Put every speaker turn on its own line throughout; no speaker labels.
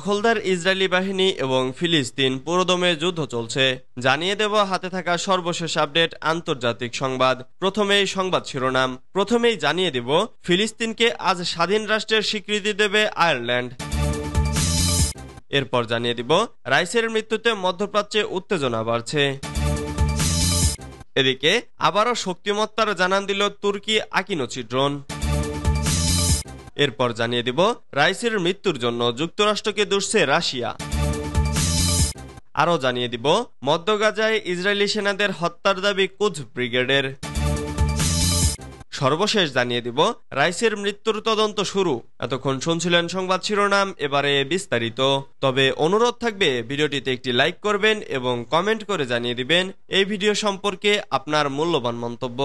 দখলদার ইসরায়েলি বাহিনী এবং ফিলিস্তিন পুরোদমে যুদ্ধ চলছে জানিয়ে দেব হাতে থাকা সর্বশেষ আপডেট আন্তর্জাতিক সংবাদ প্রথমেই সংবাদ শিরোনাম প্রথমেই জানিয়ে দেব ফিলিস্তিনকে আজ স্বাধীন রাষ্ট্রের স্বীকৃতি দেবে আয়ারল্যান্ড এরপর জানিয়ে দিব রাইসের মৃত্যুতে মধ্যপ্রাচ্যে উত্তেজনা বাড়ছে এদিকে আবারও শক্তিমত্তার জানান দিল তুর্কি আকিনোচি ড্রোন এরপর জানিয়ে দিব রাইসির মৃত্যুর জন্য যুক্তরাষ্ট্রকে দুষছে রাশিয়া আরও জানিয়ে দিব মধ্য গাজায় ইসরায়েলি সেনাদের হত্যার দাবি কুচ ব্রিগেডের সর্বশেষ জানিয়ে দিব রাইসের মৃত্যুর তদন্ত শুরু এতক্ষণ শুনছিলেন সংবাদ শিরোনাম এবারে বিস্তারিত তবে অনুরোধ থাকবে ভিডিওটিতে একটি লাইক করবেন এবং কমেন্ট করে জানিয়ে দিবেন এই ভিডিও সম্পর্কে আপনার মূল্যবান মন্তব্য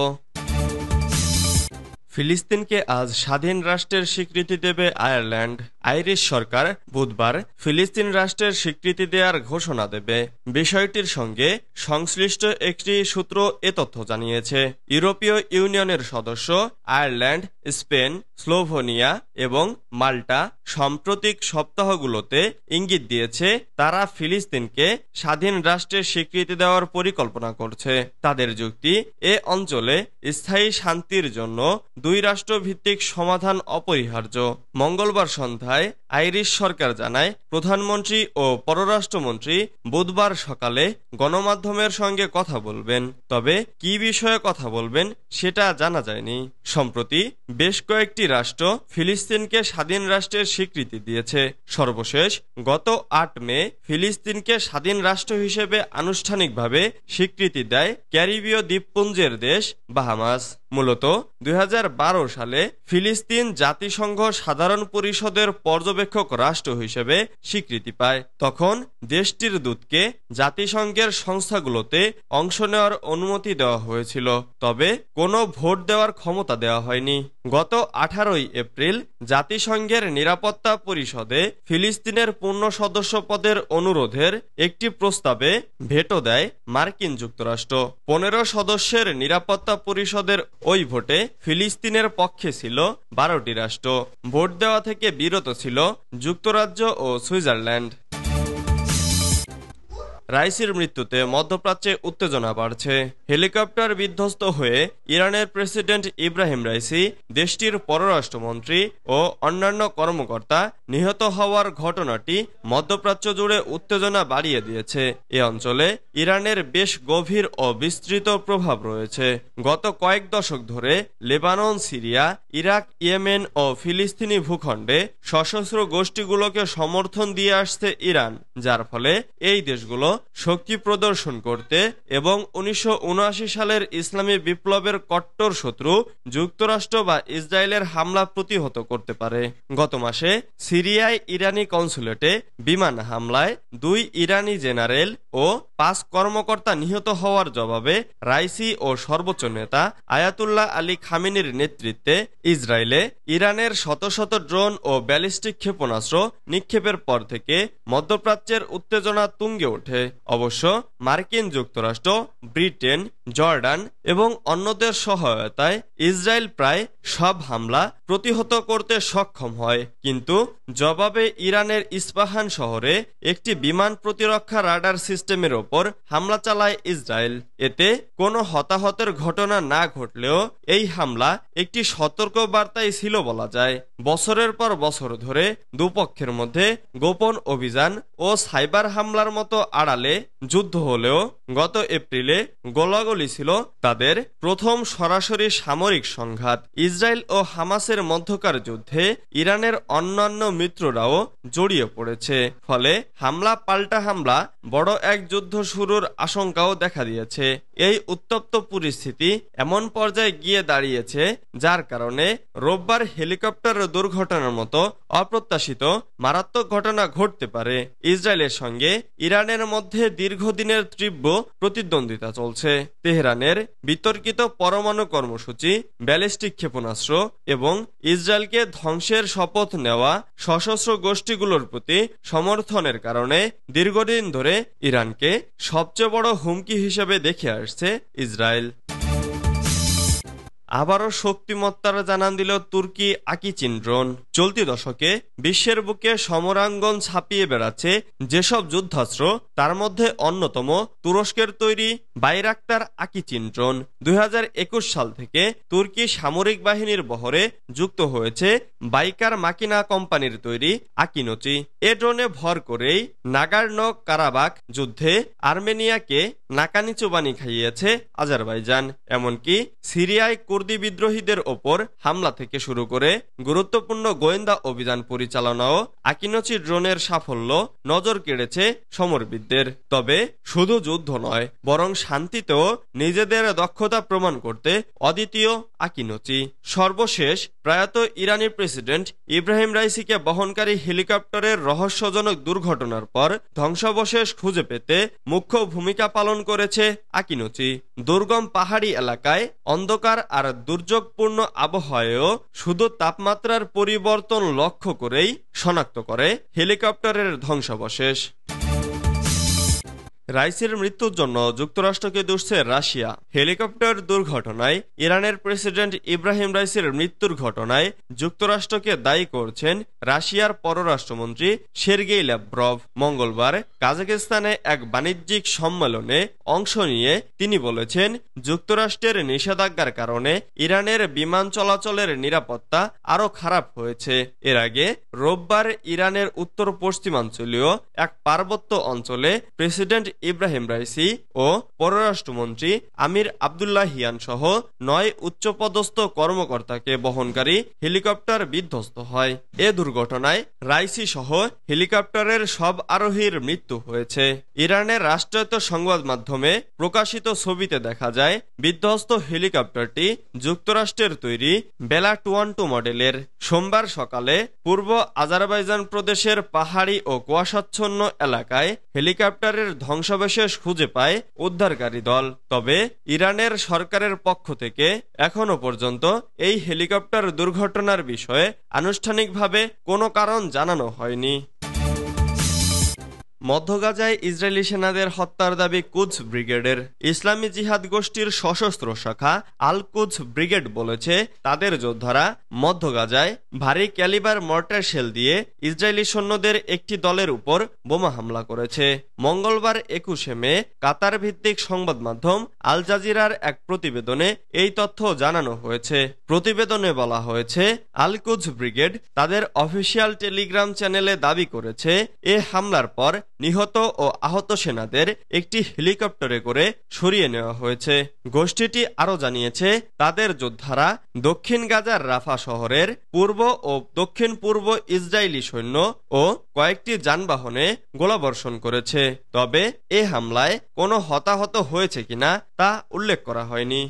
ফিলিস্তিনকে আজ স্বাধীন রাষ্ট্রের স্বীকৃতি দেবে আয়ারল্যান্ড আইরিশ সরকার বুধবার ফিলিস্তিন রাষ্ট্রের স্বীকৃতি দেওয়ার ঘোষণা দেবে বিষয়টির সঙ্গে সংশ্লিষ্ট একটি সূত্র এ তথ্য জানিয়েছে ইউরোপীয় ইউনিয়নের সদস্য আয়ারল্যান্ড স্পেন স্লোভোনিয়া এবং মাল্টা সাম্প্রতিক সপ্তাহগুলোতে ইঙ্গিত দিয়েছে তারা ফিলিস্তিনকে স্বাধীন রাষ্ট্রের স্বীকৃতি দেওয়ার পরিকল্পনা করছে তাদের যুক্তি এ অঞ্চলে স্থায়ী শান্তির জন্য দুই রাষ্ট্রভিত্তিক সমাধান অপরিহার্য মঙ্গলবার সন্ধ্যায় আইরিশ সরকার জানায় প্রধানমন্ত্রী ও পররাষ্ট্রমন্ত্রী বুধবার সকালে গণমাধ্যমের সঙ্গে কথা বলবেন তবে কি বিষয়ে কথা বলবেন সেটা জানা যায়নি সম্প্রতি বেশ কয়েকটি রাষ্ট্র ফিলিস্তিনকে স্বাধীন রাষ্ট্রের স্বীকৃতি দিয়েছে সর্বশেষ গত আট মে ফিলিস্তিনকে স্বাধীন রাষ্ট্র হিসেবে আনুষ্ঠানিকভাবে স্বীকৃতি দেয় ক্যারিবীয় দ্বীপপুঞ্জের দেশ বাহামাস মূলত দুই সালে ফিলিস্তিন জাতিসংঘ সাধারণ পরিষদের পর্যবেক্ষক রাষ্ট্র হিসেবে স্বীকৃতি পায় তখন দেশটির দূতকে জাতিসংঘের সংস্থাগুলোতে অংশ নেওয়ার অনুমতি দেওয়া হয়েছিল তবে কোনো ভোট দেওয়ার ক্ষমতা দেওয়া হয়নি গত আঠারোই এপ্রিল জাতিসংঘের নিরাপত্তা পরিষদে ফিলিস্তিনের পূর্ণ সদস্য পদের অনুরোধের একটি প্রস্তাবে ভেটো দেয় মার্কিন যুক্তরাষ্ট্র পনেরো সদস্যের নিরাপত্তা পরিষদের ওই ভোটে ফিলিস্তিনের পক্ষে ছিল বারোটি রাষ্ট্র ভোট দেওয়া থেকে বিরত ছিল যুক্তরাজ্য ও সুইজারল্যান্ড রাইসির মৃত্যুতে মধ্যপ্রাচ্যে উত্তেজনা বাড়ছে হেলিকপ্টার বিধ্বস্ত হয়ে ইরানের প্রেসিডেন্ট ইব্রাহিম রাইসি দেশটির পররাষ্ট্রমন্ত্রী ও অন্যান্য কর্মকর্তা নিহত হওয়ার ঘটনাটি মধ্যপ্রাচ্য জুড়ে উত্তেজনা বাড়িয়ে দিয়েছে এ অঞ্চলে ইরানের বেশ গভীর ও বিস্তৃত প্রভাব রয়েছে গত কয়েক দশক ধরে লেবানন সিরিয়া ইরাক ইয়েমেন ও ফিলিস্তিনি ভূখণ্ডে সশস্ত্র গোষ্ঠীগুলোকে সমর্থন দিয়ে আসছে ইরান যার ফলে এই দেশগুলো শক্তি প্রদর্শন করতে এবং উনিশশো সালের ইসলামী বিপ্লবের কট্টর শত্রু যুক্তরাষ্ট্র বা ইসরায়েলের হামলা প্রতিহত করতে পারে গত মাসে সিরিয়ায় ইরানি কনসুলেটে বিমান হামলায় দুই ইরানি জেনারেল ও পাঁচ কর্মকর্তা নিহত হওয়ার জবাবে রাইসি ও সর্বোচ্চ নেতা আয়াতুল্লাহ আলী খামিনির নেতৃত্বে ইসরায়েলে ইরানের শত শত ড্রোন ও ব্যালিস্টিক ক্ষেপণাস্ত্র নিক্ষেপের পর থেকে মধ্যপ্রাচ্যের উত্তেজনা তুঙ্গে ওঠে অবশ্য মার্কিন যুক্তরাষ্ট্র ব্রিটেন জর্ডান এবং অন্যদের সহায়তায় ইসরায়েল প্রায় সব হামলা প্রতিহত করতে সক্ষম হয় কিন্তু জবাবে ইরানের ইস্পাহান শহরে একটি বিমান প্রতিরক্ষা রাডার সিস্টেমের ওপর হামলা চালায় ইসরায়েল এতে কোনো হতাহতের ঘটনা না ঘটলেও এই হামলা একটি সতর্ক বার্তাই ছিল বলা যায় বছরের পর বছর ধরে দুপক্ষের মধ্যে গোপন অভিযান ও সাইবার হামলার মতো আড়ালে যুদ্ধ হলেও গত এপ্রিলে গোলাগুলি এগুলি ছিল তাদের প্রথম সরাসরি সামরিক সংঘাত ইসরায়েল ও হামাসের মধ্যকার যুদ্ধে ইরানের অন্যান্য মিত্ররাও জড়িয়ে পড়েছে ফলে হামলা পাল্টা হামলা বড় এক যুদ্ধ শুরুর আশঙ্কাও দেখা দিয়েছে এই উত্তপ্ত পরিস্থিতি এমন পর্যায়ে গিয়ে দাঁড়িয়েছে যার কারণে রোববার হেলিকপ্টার দুর্ঘটনার মতো অপ্রত্যাশিত মারাত্মক ঘটনা ঘটতে পারে ইসরায়েলের সঙ্গে ইরানের মধ্যে দীর্ঘদিনের তীব্র প্রতিদ্বন্দ্বিতা চলছে তেহরানের বিতর্কিত পরমাণু কর্মসূচি ব্যালিস্টিক ক্ষেপণাস্ত্র এবং ইসরায়েলকে ধ্বংসের শপথ নেওয়া সশস্ত্র গোষ্ঠীগুলোর প্রতি সমর্থনের কারণে দীর্ঘদিন ধরে ইরানকে সবচেয়ে বড় হুমকি হিসেবে দেখে আসছে ইসরায়েল আবারও শক্তিমত্তারা জানান দিল তুর্কি আকিচিন ড্রোন চলতি দশকে বিশ্বের বুকে সমরাঙ্গন ছাপিয়ে বেড়াচ্ছে যেসব যুদ্ধাস্ত্র তার মধ্যে অন্যতম তুরস্কের তৈরি বাইরাক্তার আকিচিন্ট্রন দুই সাল থেকে তুর্কি সামরিক বাহিনীর বহরে যুক্ত হয়েছে বাইকার মাকিনা কোম্পানির তৈরি আকিনচি এ ড্রোনে ভর করেই নাগার্ন কারাবাক যুদ্ধে আর্মেনিয়াকে নাকানিচুবানি খাইয়েছে আজারবাইজান এমনকি সিরিয়ায় কুর্দি বিদ্রোহীদের ওপর হামলা থেকে শুরু করে গুরুত্বপূর্ণ গোয়েন্দা অভিযান পরিচালনাও আকিনচি ড্রোনের সাফল্য নজর কেড়েছে সমরবিদদের তবে শুধু যুদ্ধ নয় বরং শান্তিতেও নিজেদের দক্ষতা প্রমাণ করতে অদ্বিতীয় আকিনচি সর্বশেষ প্রয়াত ইরানি প্রেসিডেন্ট ইব্রাহিম রাইসিকে বহনকারী হেলিকপ্টারের রহস্যজনক দুর্ঘটনার পর ধ্বংসাবশেষ খুঁজে পেতে মুখ্য ভূমিকা পালন করেছে আকিনুচি দুর্গম পাহাড়ি এলাকায় অন্ধকার আর দুর্যোগপূর্ণ আবহাওয়ায়ও শুধু তাপমাত্রার পরিবর্তন লক্ষ্য করেই শনাক্ত করে হেলিকপ্টারের ধ্বংসাবশেষ রাইসের মৃত্যুর জন্য যুক্তরাষ্ট্রকে দুষছে রাশিয়া হেলিকপ্টার দুর্ঘটনায় ইরানের প্রেসিডেন্ট ইব্রাহিম রাইসের মৃত্যুর ঘটনায় যুক্তরাষ্ট্রকে দায়ী করছেন রাশিয়ার পররাষ্ট্রমন্ত্রী সের্গেই ল্যাব্রভ মঙ্গলবার কাজাকিস্তানে এক বাণিজ্যিক সম্মেলনে অংশ নিয়ে তিনি বলেছেন যুক্তরাষ্ট্রের নিষেধাজ্ঞার কারণে ইরানের বিমান চলাচলের নিরাপত্তা আরও খারাপ হয়েছে এর আগে রোববার ইরানের উত্তর পশ্চিমাঞ্চলীয় এক পার্বত্য অঞ্চলে প্রেসিডেন্ট ইব্রাহিম রাইসি ও পররাষ্ট্রমন্ত্রী আমির আবদুল্লাহ হিয়ান সহ নয় উচ্চপদস্থ কর্মকর্তাকে বহনকারী হেলিকপ্টার বিধ্বস্ত হয় এ দুর্ঘটনায় রাইসি সহ হেলিকপ্টারের সব আরোহীর মৃত্যু হয়েছে ইরানের রাষ্ট্রায়ত্ত সংবাদ মাধ্যমে প্রকাশিত ছবিতে দেখা যায় বিধ্বস্ত হেলিকপ্টারটি যুক্তরাষ্ট্রের তৈরি বেলা টুয়ান টু মডেলের সোমবার সকালে পূর্ব আজারবাইজান প্রদেশের পাহাড়ি ও কুয়াশাচ্ছন্ন এলাকায় হেলিকপ্টারের ধ্বংস ধ্বংসাবশেষ খুঁজে পায় উদ্ধারকারী দল তবে ইরানের সরকারের পক্ষ থেকে এখনও পর্যন্ত এই হেলিকপ্টার দুর্ঘটনার বিষয়ে আনুষ্ঠানিকভাবে কোনো কারণ জানানো হয়নি মধ্য গাজায় ইসরায়েলি সেনাদের হত্যার দাবি কুজ ব্রিগেডের ইসলামী জিহাদ গোষ্ঠীর সশস্ত্র শাখা আল কুজ ব্রিগেড বলেছে তাদের যোদ্ধারা মধ্য গাজায় ভারী ক্যালিবার মর্টার শেল দিয়ে ইসরায়েলি সৈন্যদের একটি দলের উপর বোমা হামলা করেছে মঙ্গলবার একুশে মে কাতার ভিত্তিক সংবাদ মাধ্যম আল জাজিরার এক প্রতিবেদনে এই তথ্য জানানো হয়েছে প্রতিবেদনে বলা হয়েছে আলকুজ ব্রিগেড তাদের অফিসিয়াল টেলিগ্রাম চ্যানেলে দাবি করেছে এ হামলার পর নিহত ও আহত সেনাদের একটি হেলিকপ্টারে করে সরিয়ে নেওয়া হয়েছে গোষ্ঠীটি আরও জানিয়েছে তাদের যোদ্ধারা দক্ষিণ গাজার রাফা শহরের পূর্ব ও দক্ষিণ পূর্ব ইসরায়েলি সৈন্য ও কয়েকটি যানবাহনে গোলাবর্ষণ করেছে তবে এ হামলায় কোনো হতাহত হয়েছে কিনা তা উল্লেখ করা হয়নি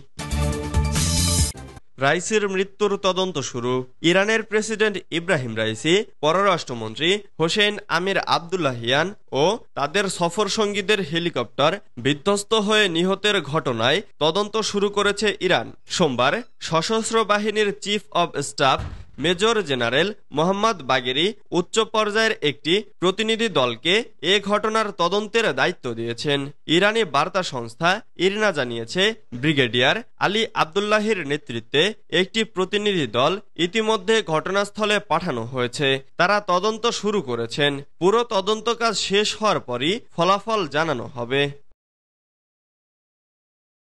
রাইসির মৃত্যুর তদন্ত শুরু ইরানের প্রেসিডেন্ট ইব্রাহিম রাইসি পররাষ্ট্রমন্ত্রী হোসেন আমির আবদুল্লাহিয়ান ও তাদের সফর সঙ্গীদের হেলিকপ্টার বিধ্বস্ত হয়ে নিহতের ঘটনায় তদন্ত শুরু করেছে ইরান সোমবার সশস্ত্র বাহিনীর chief of staff major general Mohammad Bagheri উচ্চ পর্যায়ের একটি প্রতিনিধি দলকে এ ঘটনার তদন্তের দায়িত্ব দিয়েছেন ইরানি বার্তা সংস্থা ইরনা জানিয়েছে ব্রিগেডিয়ার আলী আবদুল্লাহির নেতৃত্বে একটি প্রতিনিধি দল ইতিমধ্যে ঘটনাস্থলে পাঠানো হয়েছে তারা তদন্ত শুরু করেছেন পুরো তদন্ত কাজ শেষ হওয়ার পরই ফলাফল জানানো হবে